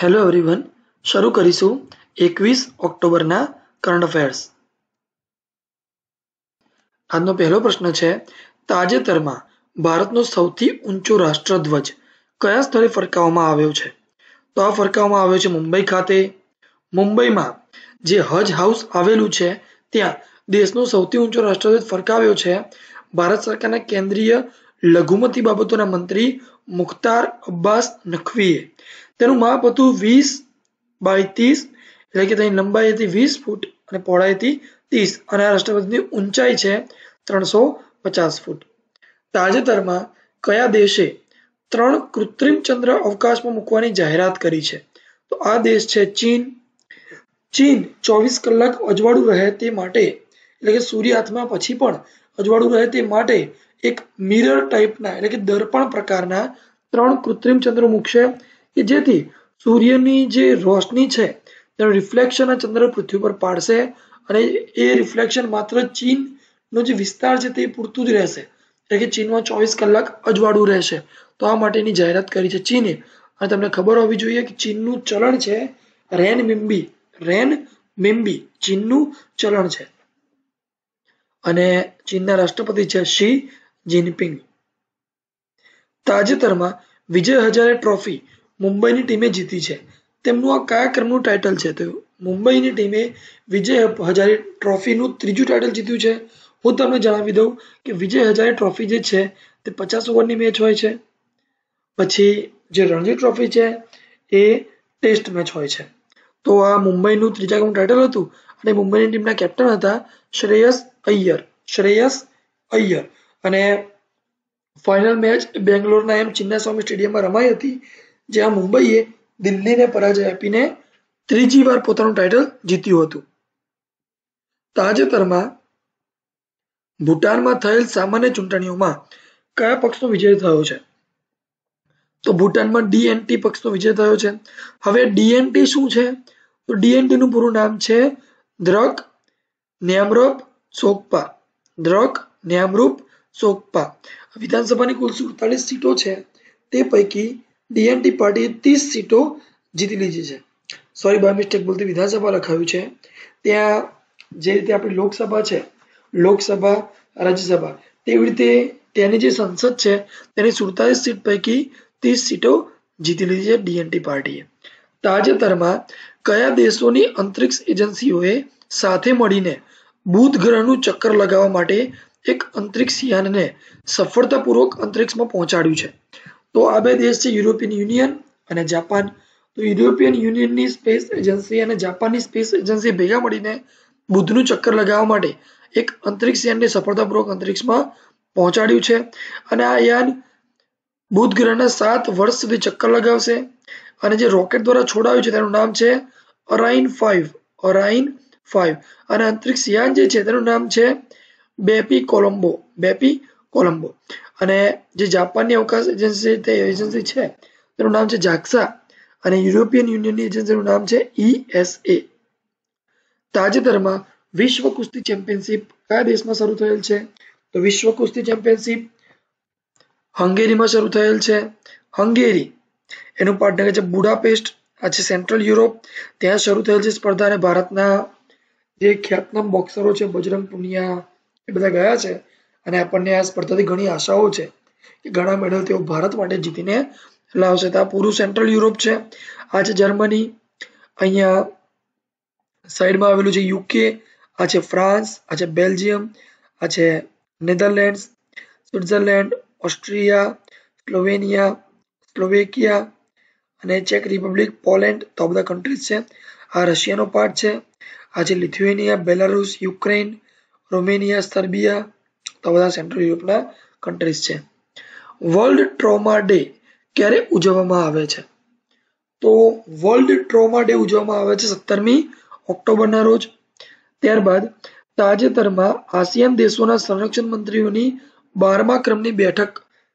hello everyone શરૂ કરીશું એકવીસ ઓક્ટોબરના કરંટ અફેર્સ આજનો પહેલો પ્રશ્ન છે તાજેતરમાં ભારતનો સૌથી ઊંચો રાષ્ટ્રધ્વજ કયા સ્થળે ફરકાવવામાં આવ્યો છે તો આ ફરકાવવામાં આવ્યો છે મુંબઈ ખાતે મુંબઈમાં જે હજ હાઉસ આવેલું છે ત્યાં દેશનો સૌથી ઊંચો રાષ્ટ્રધ્વજ ફરકાવ્યો છે ભારત સરકારના કેન્દ્રીય લઘુમતી બાબતોના મંત્રી મુખ્તાર અબ્બાસ નખવીએ તેનું માપ હતું વીસ બાય ત્રીસ એટલે કે તેની લંબાઈ હતી વીસ ફૂટ અને પહોળાઈ હતી ત્રીસ અને આ રાષ્ટ્રપતિની ઊંચાઈ છે ત્રણસો પચાસ ફૂટ તાજેતરમાં કયા દેશે ત્રણ કૃત્રિમ ચંદ્ર અવકાશમાં મૂકવાની જાહેરાત કરી છે તો આ દેશ છે ચીન ચીન ચોવીસ કલાક અજવાળું રહે તે માટે એટલે કે સૂર્ય સૂર્યાસ્તમાં પછી પણ અજવાળું રહે તે માટે એક મિરર ટાઈપના એટલે કે દર્પણ પ્રકારના ત્રણ કૃત્રિમ ચંદ્ર મૂકશે કે જેથી સૂર્યની જે રોશની છે તેનું રિફ્લેક્શન આ ચંદ્ર પૃથ્વી પર પાડશે અને એ રિફ્લેક્શન માત્ર ચીનનો જે વિસ્તાર છે તે પૂરતું જ રહેશે એટલે કે ચીનમાં ચોવીસ કલાક અજવાળું રહેશે તો આ માટેની જાહેરાત કરી છે ચીને અને તમને ખબર હોવી જોઈએ કે ચીનનું ચલણ છે રેન મિમ્બી રેન મિમ્બી ચીનનું ચલણ છે અને ચીનના રાષ્ટ્રપતિ છે શી જિનપિંગ તાજેતરમાં વિજય હજારે ટ્રોફી મુંબઈની ટીમે જીતી છે તેમનું આ કયા ક્રમનું ટાઇટલ છે તો મુંબઈની ટીમે વિજય હજારે ટ્રોફીનું ત્રીજું ટાઇટલ જીત્યું છે હું તમને જણાવી દઉં કે વિજય હજારે ટ્રોફી જે છે તે પચાસ ઓવરની મેચ હોય છે પછી જે રણજી ટ્રોફી છે એ ટેસ્ટ મેચ હોય છે તો આ મુંબઈનું ત્રીજા ક્રમનું ટાઇટલ હતું અને મુંબઈની ટીમના કેપ્ટન હતા શ્રેયસ અય્યર શ્રેયસ અય્યર અને ફાઇનલ મેચ બેંગ્લોરના એમ ચિન્નાસ્વામી સ્ટેડિયમમાં રમાઈ હતી જ્યાં મુંબઈએ દિલ્હીને પરાજય આપીને ત્રીજી વાર પોતાનું ટાઇટલ જીત્યું હતું તાજેતરમાં ભૂટાનમાં થયેલ સામાન્ય ચૂંટણીઓમાં કયા પક્ષનો વિજય થયો છે તો ભૂટાનમાં ડીએનટી પક્ષનો વિજય થયો છે હવે ડીએનટી શું છે તો ડીએનટીનું પૂરું નામ છે દ્રક ન્યામરૂપ સોગપા દ્રક નેમરૂપ સોગપા વિધાનસભાની કુલ સુડતાલીસ સીટો છે તે પૈકી ડીએનટી પાર્ટીએ ત્રીસ સીટો જીતી લીધી છે સોરી બાય મિસ્ટેક બોલતી વિધાનસભા લખાવ્યું છે ત્યાં જે રીતે આપણી લોકસભા છે લોકસભા રાજ્યસભા તેવી રીતે તેની જે સંસદ છે તેની સુડતાલીસ સીટ પૈકી ત્રીસ સીટો જીતી લીધી છે ડીએનટી પાર્ટીએ તાજેતરમાં કયા દેશોની અંતરિક્ષ એજન્સીઓએ સાથે મળીને બુધ ગ્રહનું ચક્કર લગાવવા માટે એક અંતરિક્ષ યાનને સફળતાપૂર્વક અંતરિક્ષમાં પહોંચાડ્યું છે તો આ બે દેશ છે યુરોપિયન યુનિયન અને જાપાન તો યુરોપિયન યુનિયનની સ્પેસ એજન્સી અને જાપાનની સ્પેસ એજન્સી ભેગા મળીને બુધનું ચક્કર લગાવવા માટે એક અંતરિક્ષ યાનને સફળતાપૂર્વક અંતરિક્ષમાં પહોંચાડ્યું છે અને આ યાન બુધ ગ્રહના સાત વર્ષ સુધી ચક્કર લગાવશે અને જે રોકેટ દ્વારા છોડાયું છે તેનું નામ છે અરાઇન ફાઇવ અરાઇન ફાઇવ અને અંતરિક્ષ યાન જે છે તેનું નામ છે બેપી કોલંબો બેપી કોલંબો અને જે જાપાનની અવકાશ એજન્સી તે એજન્સી છે તેનું નામ છે જાક્સા અને યુરોપિયન યુનિયનની એજન્સીનું નામ છે ઈએસએ તાજેતરમાં વિશ્વ કુસ્તી ચેમ્પિયનશિપ કયા દેશમાં શરૂ થયેલ છે તો વિશ્વ કુસ્તી ચેમ્પિયનશિપ હંગેરીમાં શરૂ થયેલ છે હંગેરી એનું પાર્ટનર છે બુડાપેસ્ટ આ છે સેન્ટ્રલ યુરોપ ત્યાં શરૂ થયેલ છે સ્પર્ધાને ભારતના જે ખ્યાતનામ બોક્સરો છે બજરંગ પુનિયા એ બધા ગયા છે અને આપણને આ સ્પર્ધાથી ઘણી આશાઓ છે કે ઘણા મેડલ તેઓ ભારત માટે જીતીને લાવશે તો આ પૂરું સેન્ટ્રલ યુરોપ છે આ છે જર્મની અહીંયા સાઈડમાં આવેલું છે યુકે આ છે ફ્રાન્સ આ છે બેલ્જિયમ આ છે Netherlands Switzerland Austria Slovenia Slovakia અને ચેક રિપબ્લિક પોલેન્ડ તો બધા કન્ટ્રીઝ છે આ રશિયાનો પાર્ટ છે આ છે લિથુએનિયા બેલારુસ યુક્રેન રોમેનિયા સર્બિયા તો બધા સેન્ટ્રલ યુરોપના કન્ટ્રીઝ છે વર્લ્ડ ટ્રોમા ડે ક્યારે ઉજવવામાં આવે છે તો વર્લ્ડ ટ્રોમા ડે ઉજવવામાં આવે છે સત્તરમી ઓક્ટોબરના રોજ ત્યારબાદ તાજેતરમાં આસિયાન દેશોના સંરક્ષણ મંત્રીઓની બારમા ક્રમની બેઠક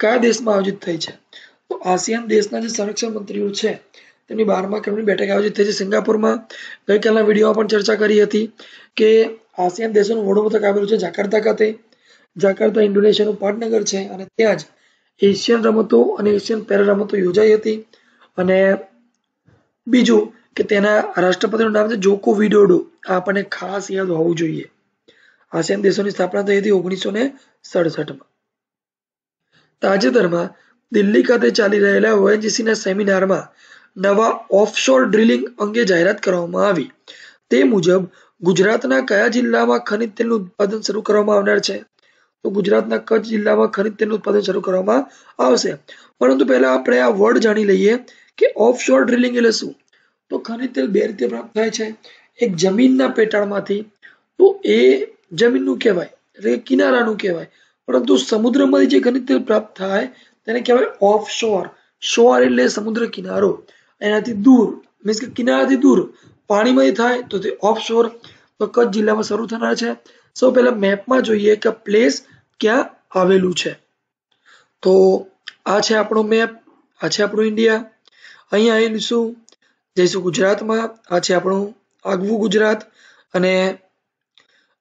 કયા દેશમાં આયોજિત થઈ છે તો આસિયાન દેશના જે સંરક્ષણ મંત્રીઓ છે તેમની બારમા ક્રમની બેઠક આયોજિત થઈ છે સિંગાપુરમાં ગઈકાલના વિડીયોમાં પણ ચર્ચા કરી હતી કે આસિયાન દેશોનું મોટું મથક આવેલું છે જાકાર્તા ખાતે જાકાર્તા ઇન્ડોનેશિયાનું પાટનગર છે અને ત્યાં જ એશિયન રમતો અને એશિયન પેરા રમતો યોજાઈ હતી અને બીજું કે તેના રાષ્ટ્રપતિનું નામ છે જોકો વિડોડો આ આપણને ખાસ યાદ હોવું જોઈએ આસિયાન દેશોની સ્થાપના થઈ હતી ઓગણીસો ને સડસઠમાં તાજેતરમાં દિલ્હી ખાતે ચાલી રહેલા ઓએનજીસીના સેમિનારમાં નવા ઓફશોર ડ્રિલિંગ અંગે જાહેરાત કરવામાં આવી તે મુજબ ગુજરાતના કયા જિલ્લામાં ખનિજ તેલનું ઉત્પાદન શરૂ કરવામાં આવનાર છે તો ગુજરાતના કચ્છ જિલ્લામાં ખનિજ તેલનું ઉત્પાદન શરૂ કરવામાં આવશે પરંતુ પહેલા આપણે આ વર્ડ જાણી લઈએ કે ઓફશોર ડ્રિલિંગ એટલે શું તો ખનિજ તેલ બે રીતે પ્રાપ્ત થાય છે એક જમીનના પેટાળમાંથી તો એ જમીનનું કહેવાય એટલે કિનારાનું કહેવાય પરંતુ સમુદ્રમાંથી જે ખનિજ તેલ પ્રાપ્ત થાય તેને કહેવાય ઓફશોર શોર એટલે સમુદ્ર કિનારો એનાથી દૂર મીન્સ કે કિનારાથી દૂર પાણીમય થાય તો તે ઓફશોર તો કચ્છ જિલ્લામાં શરૂ થનાર છે સૌ પહેલા મેપમાં જોઈએ કે પ્લેસ ક્યાં આવેલું છે તો આ છે આપણો મેપ આ છે આપણું ઇન્ડિયા અહીંયા આવીશું જઈશું ગુજરાતમાં આ છે આપણું આગવું ગુજરાત અને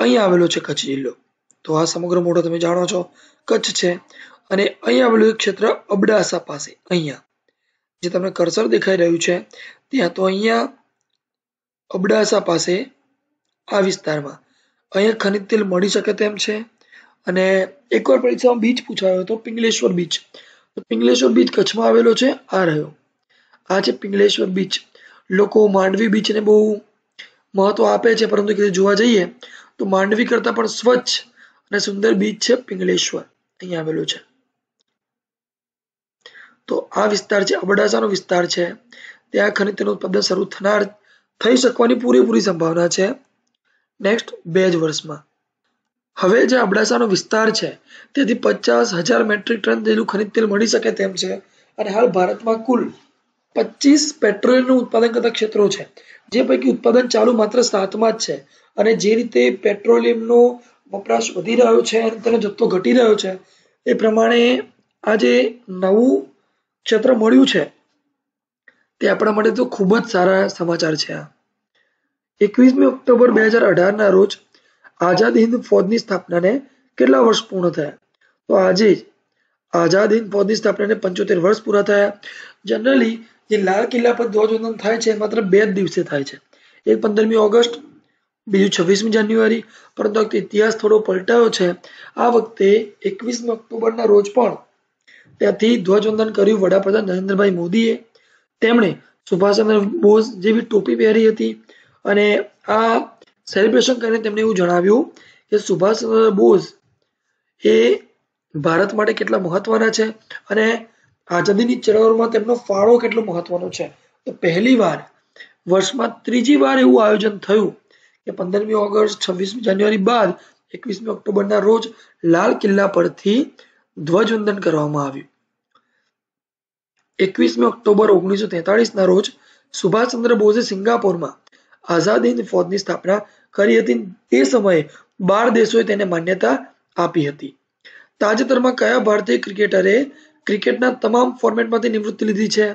અહીંયા આવેલો છે કચ્છ જિલ્લો તો આ સમગ્ર મોટો તમે જાણો છો કચ્છ છે અને અહીંયા આવેલું એક ક્ષેત્ર અબડાસા પાસે અહીંયા જે તમને કરસર દેખાઈ રહ્યું છે ત્યાં તો અહીંયા અબડાસા પાસે આ વિસ્તારમાં અહીંયા ખનિજ તેલ મળી શકે તેમ છે અને એકવાર પરીક્ષામાં બીચ પૂછાયો હતો પિંગલેશ્વર બીચ તો પિંગલેશ્વર બીચ કચ્છમાં આવેલો છે આ રહ્યો આ છે પિંગલેશ્વર બીચ લોકો માંડવી બીચને બહુ મહત્ત્વ આપે છે પરંતુ કીધું જોવા જઈએ તો માંડવી કરતાં પણ સ્વચ્છ અને સુંદર બીચ છે પિંગલેશ્વર અહીંયા આવેલું છે તો આ વિસ્તાર છે અબડાસાનો વિસ્તાર છે ત્યાં ખનિજ તેનું ઉત્પાદન શરૂ થનાર થઈ શકવાની પૂરેપૂરી સંભાવના છે નેક્સ્ટ બે જ વર્ષમાં હવે જે અબડાસાનો વિસ્તાર છે તેથી પચાસ હજાર મેટ્રિક ટન જેટલું ખનિજ તેલ મળી શકે તેમ છે અને હાલ ભારતમાં કુલ પચીસ પેટ્રોલિયમનું ઉત્પાદન કરતા ક્ષેત્રો છે જે પૈકી ઉત્પાદન ચાલુ માત્ર સાતમાં જ છે અને જે રીતે પેટ્રોલિયમનો વપરાશ વધી રહ્યો છે અને તેનો જથ્થો ઘટી રહ્યો છે એ પ્રમાણે આ જે નવું ક્ષેત્ર મળ્યું છે તે આપણા માટે તો ખૂબ જ સારા સમાચાર છે આ એકવીસમી ઓક્ટોબર બે હજાર અઢારના રોજ આઝાદ હિન્દ ફોજની સ્થાપનાને કેટલા વર્ષ પૂર્ણ થયા તો આજે આઝાદ હિન્દ ફોજની સ્થાપનાને પંચોતેર વર્ષ પૂરા થયા જનરલી જે લાલ કિલ્લા પર ધ્વજવંદન થાય છે માત્ર બે જ દિવસે થાય છે એક પંદરમી ઓગસ્ટ બીજું છવ્વીસમી જાન્યુઆરી પરંતુ વખતે ઇતિહાસ થોડો પલટાયો છે આ વખતે એકવીસમી ઓક્ટોબરના રોજ પણ ત્યાંથી ધ્વજવંદન કર્યું વડાપ્રધાન નરેન્દ્રભાઈ મોદીએ તેમણે સુભાષચંદ્ર બોઝ જેવી ટોપી પહેરી હતી અને આ સેલિબ્રેશન કરીને તેમણે એવું જણાવ્યું કે સુભાષચંદ્ર બોઝ એ ભારત માટે કેટલા મહત્વના છે અને આઝાદીની ચળવળમાં તેમનો ફાળો કેટલો મહત્વનો છે તો પહેલી વાર વર્ષમાં ત્રીજી વાર એવું આયોજન થયું કે પંદરમી ઓગસ્ટ છવ્વીસમી જાન્યુઆરી બાદ એકવીસમી ઓક્ટોબરના રોજ લાલ કિલ્લા પરથી ધ્વજવંદન કરવામાં આવ્યું એકવીસમી ઓક્ટોબર ઓગણીસો તેતાળીસના રોજ સુભાષચંદ્ર બોઝે સિંગાપોરમાં આઝાદ હિંદ ફોજની સ્થાપના કરી હતી તે સમયે બાર દેશોએ તેને માન્યતા આપી હતી તાજેતરમાં કયા ભારતીય ક્રિકેટરે ક્રિકેટના તમામ ફોર્મેટમાંથી નિવૃત્તિ લીધી છે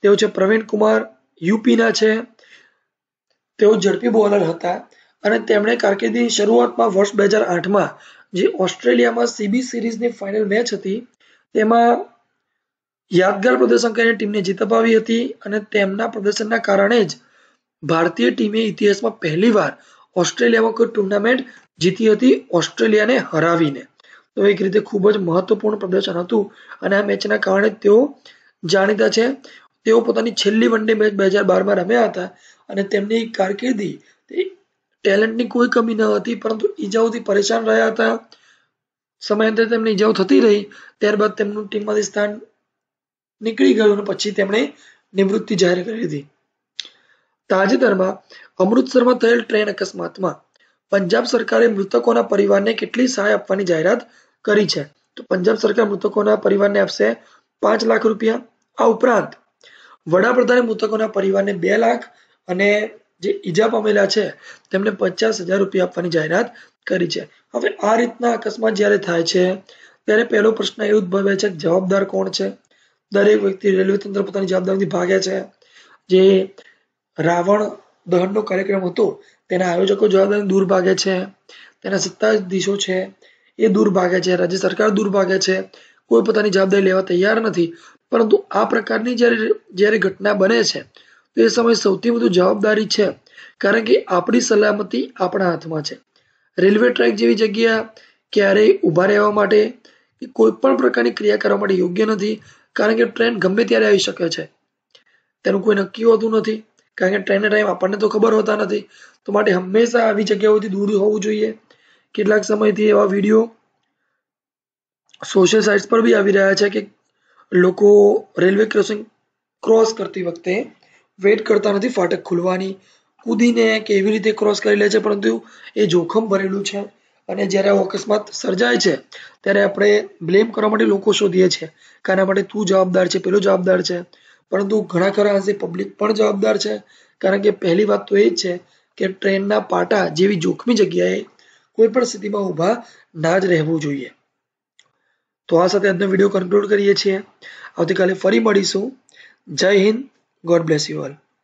તેઓ છે પ્રવીણ કુમાર યુપીના છે તેઓ ઝડપી બોલર હતા અને તેમણે કારકિર્દીની શરૂઆતમાં વર્ષ બે હજાર આઠમાં જે ઓસ્ટ્રેલિયામાં સીબી સિરીઝની ફાઇનલ મેચ હતી તેમાં યાદગાર પ્રદર્શન કરીને ટીમને જીત અપાવી હતી અને તેમના પ્રદર્શનના કારણે જ ભારતીય ટીમે ઇતિહાસમાં પહેલીવાર ઓસ્ટ્રેલિયામાં કોઈ ટુર્નામેન્ટ જીતી હતી ઓસ્ટ્રેલિયાને હરાવીને તો એક રીતે ખૂબ જ મહત્વપૂર્ણ પ્રદર્શન હતું અને આ મેચના કારણે તેઓ જાણીતા છે તેઓ પોતાની છેલ્લી વન ડે મેચ બે હજાર બારમાં રમ્યા હતા અને તેમની કારકિર્દી ટેલેન્ટની કોઈ કમી ન હતી પરંતુ ઈજાઓથી પરેશાન રહ્યા હતા સમયાંતરે તેમની ઈજાઓ થતી રહી ત્યારબાદ તેમનું ટીમમાંથી સ્થાન નીકળી ગયું અને પછી તેમણે નિવૃત્તિ જાહેર કરી હતી તાજેતરમાં અમૃતસરમાં થયેલ ટ્રેન અકસ્માતમાં પંજાબ સરકારે મૃતકોના પરિવારને કેટલી સહાય આપવાની જાહેરાત કરી છે તો પંજાબ સરકાર મૃતકોના પરિવારને આપશે પાંચ લાખ રૂપિયા આ ઉપરાંત વડાપ્રધાને મૃતકોના પરિવારને બે લાખ અને જે ઈજા પામેલા છે તેમને પચાસ હજાર રૂપિયા આપવાની જાહેરાત કરી છે હવે આ રીતના અકસ્માત જ્યારે થાય છે ત્યારે પહેલો પ્રશ્ન એ ઉદ્ભવે છે જવાબદાર કોણ છે દરેક વ્યક્તિ રેલવે તંત્ર પોતાની જવાબદારીથી ભાગ્યા છે જે રાવણ દહનનો કાર્યક્રમ હતો તેના આયોજકો જવાબદારી દૂર ભાગે છે તેના સત્તાધીશો છે એ દૂર ભાગે છે રાજ્ય સરકાર દૂર ભાગે છે કોઈ પોતાની જવાબદારી લેવા તૈયાર નથી પરંતુ આ પ્રકારની જ્યારે જ્યારે ઘટના બને છે તો એ સમય સૌથી વધુ જવાબદારી છે કારણ કે આપણી સલામતી આપણા હાથમાં છે રેલવે ટ્રેક જેવી જગ્યા ક્યારેય ઊભા રહેવા માટે કોઈ પણ પ્રકારની ક્રિયા કરવા માટે યોગ્ય નથી કારણ કે ટ્રેન ગમે ત્યારે આવી શકે છે તેનું કોઈ નક્કી હોતું નથી કારણ કે ટ્રેનના ટાઈમ આપણને તો ખબર હોતા નથી તો માટે હંમેશા આવી જગ્યાઓથી દૂર હોવું જોઈએ કેટલાક સમયથી એવા વિડીયો સોશિયલ સાઇટ્સ પર બી આવી રહ્યા છે કે લોકો રેલવે ક્રોસિંગ ક્રોસ કરતી વખતે વેઇટ કરતા નથી ફાટક ખુલવાની કૂદીને કેવી રીતે ક્રોસ કરી લે છે પરંતુ એ જોખમ ભરેલું છે અને જ્યારે આવો અકસ્માત સર્જાય છે ત્યારે આપણે બ્લેમ કરવા માટે લોકો શોધીએ છીએ કાના માટે તું જવાબદાર છે પેલો જવાબદાર છે પરંતુ ઘણા ખરા અંશે પબ્લિક પણ જવાબદાર છે કારણ કે પહેલી વાત તો એ જ છે કે ટ્રેનના પાટા જેવી જોખમી જગ્યાએ કોઈ પણ સ્થિતિમાં ઊભા ના જ રહેવું જોઈએ તો આ સાથે આજનો વિડીયો કન્ક્લુડ કરીએ છીએ આવતીકાલે ફરી મળીશું જય Hind God bless you all